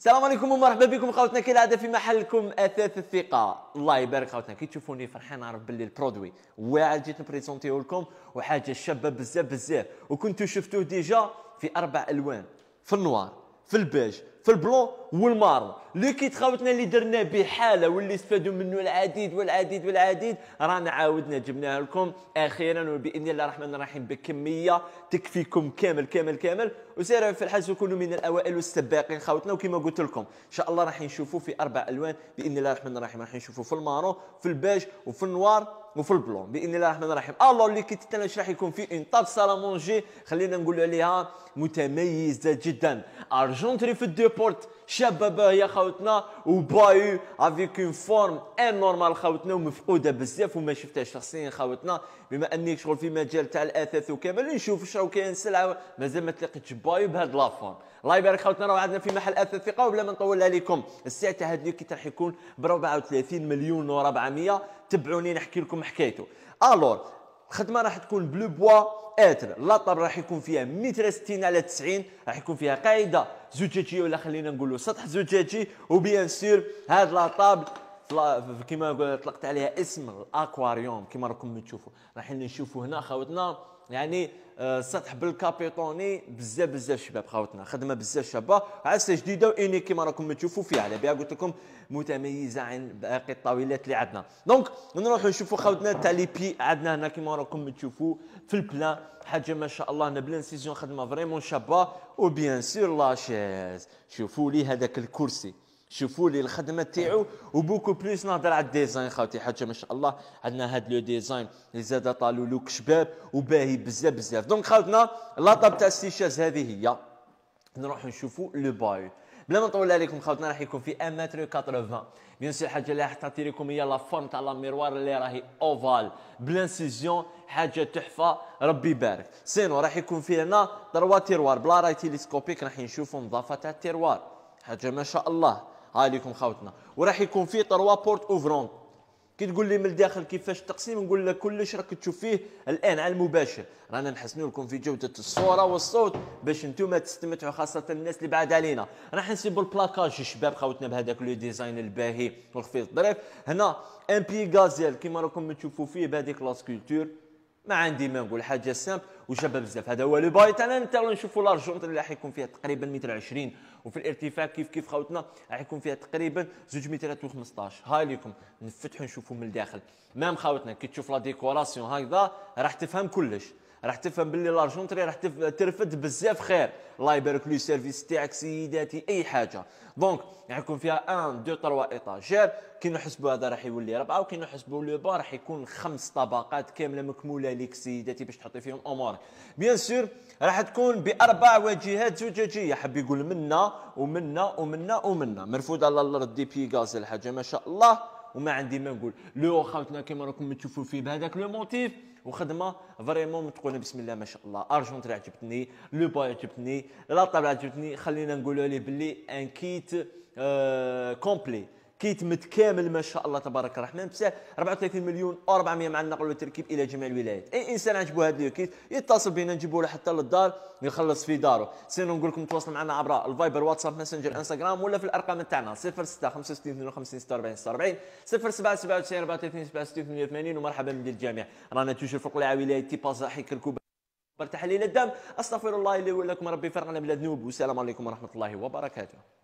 السلام عليكم ومرحبا بكم خوتنا كالعاده في محلكم اثاث الثقه الله يبارك خوتنا كي تشوفوني فرحان عارف باللي البرودوي واعر جيت نبريزونتيه لكم وحاجه شابه بزاف بزاف وكنتو شفتوه ديجا في اربع الوان في النوار في البيج في البلون والمارو لو كيت خاوتنا اللي درنا به حاله واللي استفادوا منه العديد والعديد والعديد رانا عاودنا جبناها لكم اخيرا وباذن الله الرحمن الرحيم بكميه تكفيكم كامل كامل كامل وسيروا في الحال تكونوا من الاوائل والسباقين خاوتنا وكما قلت لكم ان شاء الله راح نشوفوا في اربع الوان باذن الله الرحمن الرحيم راح نشوفوا في المارون في البيج وفي النوار وفي البلون باذن الله الرحمن الرحيم الله اللي كيت تتناش راح يكون في اون طاب سالامونجي خلينا نقولوا عليها متميزه جدا ارجنتري في الدو بورت شبابه يا خوتنا وبايو افيك اون فورم ان نورمال خوتنا ومفقوده بزاف وما شفتهاش شخصيا خوتنا بما اني شغل في مجال تاع الاثاث وكامل نشوف شنو كاين سلعه مازال ما تلاقيتش بايو بهاد لا فورم الله يبارك خوتنا راه عندنا في محل اثاث ثقه وبلا ما نطول عليكم السعر تاع هاد الكيت راح يكون ب 34 مليون و400 تبعوني نحكي لكم حكايته الور الخدمه راح تكون بلو بوا اتر لا طاب راح يكون فيها ستين على 90 راح يكون فيها قاعده زجاجيه ولا خلينا نقولوا سطح زجاجي وبيان سور هاد لا كيما طلقت عليها اسم الاكواريوم كيما راكم تشوفوا رايحين نشوفوا هنا خاوتنا يعني آه، سطح بالكابيتوني بزاف بزاف شباب خاوتنا خدمه بزاف شابه عسه جديده واني كيما راكم تشوفوا فيها على بها قلت لكم متميزه عن باقي الطاولات اللي عندنا دونك نروحوا نشوفوا خاوتنا تاع لي بي عندنا هنا كيما راكم تشوفوا في البلان حاجه ما شاء الله نبلان سيزون خدمه فريمون شابه وبيان سور لاشيز شوفوا لي هذاك الكرسي شوفوا لي الخدمه تاعو وبوكو بلوس نهضر على الديزاين خاوتي حاجه ما شاء الله عندنا هذا لو ديزاين اللي زاد طالو لوك شباب وباهي بزاف بزاف دونك خاوتنا لاطاب تاع السيشاز هذه هي نروح نشوفوا لو باي بلا ما نطول عليكم خاوتنا راح يكون في 1 متر 80 بيان سي حاجه اللي راح تعطي لكم هي لا فورم تاع لا ميروار اللي راهي اوفال بلانسيزيون حاجه تحفه ربي يبارك سينو راح يكون في هنا دروا تيروار بلا راي تيليسكوبيك راح نشوفوا نظافه تاع التيروار حاجه ما شاء الله ها ليكم خاوتنا وراح يكون فيه تروا بورت اوفرون كي تقول لي من الداخل كيفاش التقسيم نقول لك كلش راك تشوف فيه الان على المباشر رانا نحسنوا لكم في جوده الصوره والصوت باش انتم تستمتعوا خاصه الناس اللي بعاد علينا راح نسيبوا البلاكاج الشباب خاوتنا بهذاك لو ديزاين الباهي والخفيف الظريف هنا ان بي غازيل كيما راكم تشوفوا فيه بهذيك لاسكولتور ما عندي ما نقول حاجه سامبل وشابه بزاف هذا هو لو باي تاع نتا نشوفوا لارجونت اللي راح يكون فيها تقريبا متر 20 وفي الارتفاع كيف كيف خاوتنا راح يكون فيها تقريبا 2 مترات و15 هاي ليكم نفتحوا نشوفوا من الداخل مام خاوتنا كي تشوف لا ديكوراسيون هكذا راح تفهم كلش راح تفهم باللي لارجونتري راح ترفد بزاف خير الله يبارك لي سيرفيس تاعك سيداتي اي حاجه دونك راح يكون فيها 1 2 3 ايطاجير كي نحسبوا هذا راح يولي ربعه وكي نحسبوا لو با راح يكون خمس طبقات كامله مكموله لك سيداتي باش تحطي فيهم امورك بيان سور راح تكون باربع واجهات زجاجيه حب يقول منا ومنا ومنا ومنا مرفوده على الارض دي بيغاز الحاجه ما شاء الله وما عندي ما نقول لو خاوتنا كما راكم تشوفوا فيه بهذاك لو موتيف وخدمه فريمون متقونه بسم الله ما شاء الله ارجونتري عجبتني لو با عجبتني لا طابله عجبتني خلينا نقولوا عليه بلي ان كيت آه كومبلي كيت متكامل ما شاء الله تبارك الرحمن بسعر 34 مليون و400 مع النقل والتركيب الى جميع الولايات اي انسان عجبو هذا الكيت يتصل بينا نجيبو له حتى للدار يخلص في داره سينو نقول لكم تواصلوا معنا عبر الفايبر واتساب ماسنجر انستغرام ولا في الارقام تاعنا 06 65 52 46 07 97 ومرحبا بدير الجميع رانا توجور فوق ولايه تيبازا حيك الكوبا تحليل الدم استغفر الله اللي ولكم ربي فرقنا من الذنوب والسلام عليكم ورحمه الله وبركاته